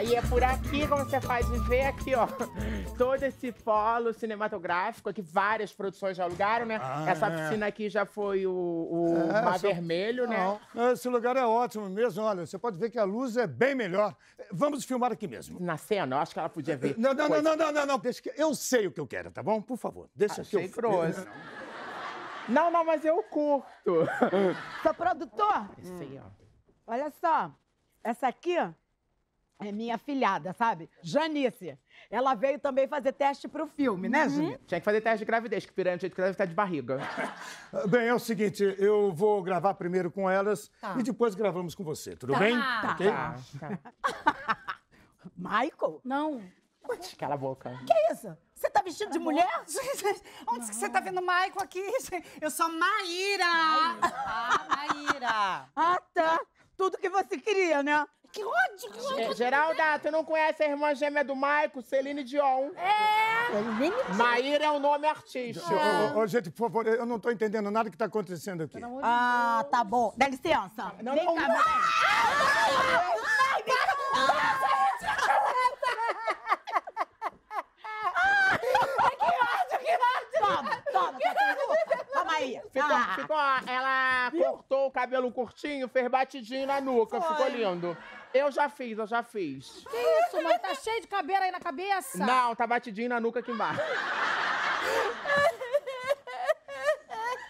Aí é por aqui, como você faz de ver aqui, ó, todo esse polo cinematográfico que várias produções já alugaram, né? Ah, Essa é. piscina aqui já foi o, o é, Mar Vermelho, né? esse lugar é ótimo mesmo, olha, você pode ver que a luz é bem melhor. Vamos filmar aqui mesmo. Na cena, eu acho que ela podia ver. Não, não, não, não, não, não, não, deixa que... eu sei o que eu quero, tá bom? Por favor, deixa Achei eu... Grosso. Não, não, mas eu curto. Seu produtor? Isso aí, ó. Olha só, essa aqui, ó é minha filhada, sabe? Janice. Ela veio também fazer teste pro filme, né, uhum. Janice? Tinha que fazer teste de gravidez, que piranha do jeito que deve estar de barriga. Bem, é o seguinte, eu vou gravar primeiro com elas tá. e depois gravamos com você, tudo tá. bem? Tá. Okay? Tá. Michael? Não. Putz, cala a boca. Que é isso? Você tá vestido de tá mulher? Onde que você tá vendo Michael aqui? Eu sou Maíra! Maíra. Ah, Maíra! ah, tá. Tudo que você queria, né? Que ódio, que ódio. Geralda, tu não conhece a irmã gêmea do Maico, Celine Dion. É. Celine Dion. Maíra é um nome artístico. É. Ô, gente, por favor, eu não tô entendendo nada que tá acontecendo aqui. Ah, tá bom. Dá licença. Não, Vem não, cá, não. Ah, toma, toma, toma. Toma aí. Ficou, ah. ficou, ela cortou o cabelo curtinho, fez batidinho na nuca, Foi. ficou lindo. Eu já fiz, eu já fiz. Que isso, mãe? Tá cheio de cabelo aí na cabeça? Não, tá batidinho na nuca aqui embaixo.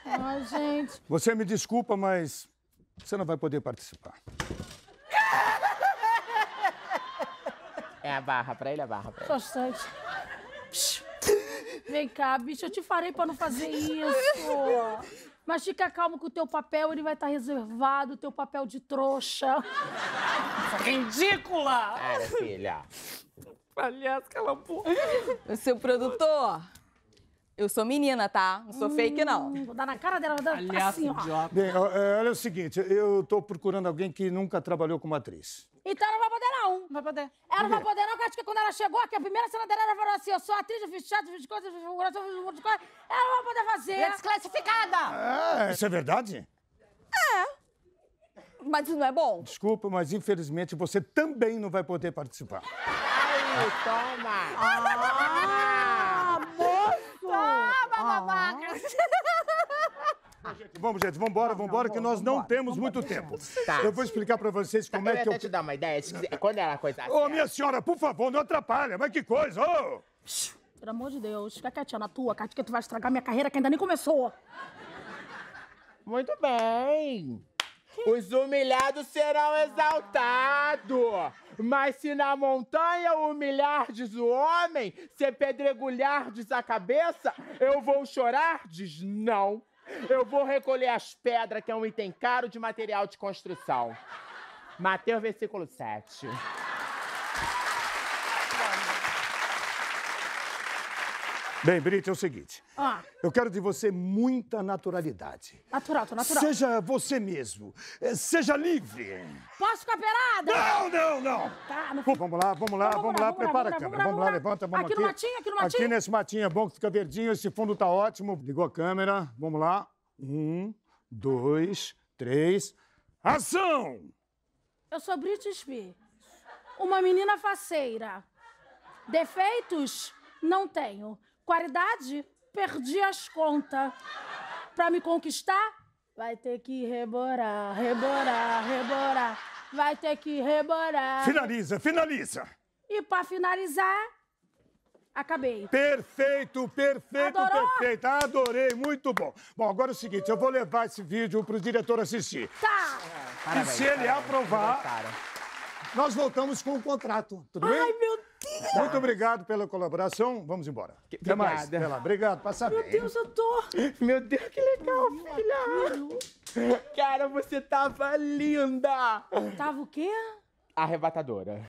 Ai, gente. Você me desculpa, mas você não vai poder participar. É a barra, pra ele é a barra. Pra ele. Constante. Vem cá, bicho, eu te farei pra não fazer isso. Mas fica calmo que o teu papel ele vai estar tá reservado, o teu papel de trouxa. Ridícula! Cara, filha. Palhaço, cala a boca. Seu produtor. Eu sou menina, tá? Não sou hum, fake, não. Hum, vou dar na cara dela, vou dar assim, ó. Bem, é, olha o seguinte, eu tô procurando alguém que nunca trabalhou como atriz. Então não vai poder, não. Não vai poder. Ela não vai poder, não, porque acho que quando ela chegou aqui, a primeira cena dela, ela falou assim, eu sou atriz, eu fiz teatro, fiz coisa, fiz fiz um monte de coisa. Ela não vai poder fazer. É desclassificada. É, isso é verdade? É. Mas isso não é bom. Desculpa, mas infelizmente você também não vai poder participar. Ai, toma. Ah babacas. Vamos, gente, vamos embora, vamos embora, que nós não vambora, temos vambora, muito vambora. tempo. Tá. Eu vou explicar pra vocês tá, como tá, é que eu... Eu te dar uma ideia, quando a coisa Ô, oh, minha senhora, por favor, não atrapalha, mas que coisa, ô! Oh. Pelo amor de Deus, fica quietinha na tua, que tu vai estragar minha carreira que ainda nem começou. Muito bem. Os humilhados serão exaltados. Mas se na montanha humilhardes o homem, se pedregulhardes a cabeça, eu vou chorar, diz não. Eu vou recolher as pedras, que é um item caro de material de construção. Mateus, versículo 7. Bem, Brit, é o seguinte. Ah. Eu quero de você muita naturalidade. Natural, tô natural. Seja você mesmo. É, seja livre. Posso ficar pelada? Não, não, não. Tá, não... Vamos lá, vamos lá, então vamos, vamos, lá, lá. Prepara a câmera. Vamos, lá, lá. levanta, vamos aqui. Aqui no matinho, aqui no matinho. Aqui nesse matinho é bom que fica verdinho, esse fundo tá ótimo. Ligou a câmera, vamos lá. Um, dois, três, ação! Eu sou Brit Spears. Uma menina faceira. Defeitos? Não tenho qualidade, perdi as contas. Pra me conquistar, vai ter que reborar, reborar, reborar. Vai ter que reborar. Finaliza, finaliza. E pra finalizar, acabei. Perfeito, perfeito, Adorou? perfeito. Adorei, muito bom. Bom, agora é o seguinte, eu vou levar esse vídeo pro diretor assistir. Tá. parabéns, e se ele parabéns, aprovar, nós voltamos com o contrato, tudo Ai, bem? Ai, meu Deus. Tá. Muito obrigado pela colaboração. Vamos embora. Até Obrigada. mais. Até lá. Obrigado, passa Meu bem. Deus, eu tô. Meu Deus, que legal, filha. Cara, você tava linda. Tava o quê? Arrebatadora.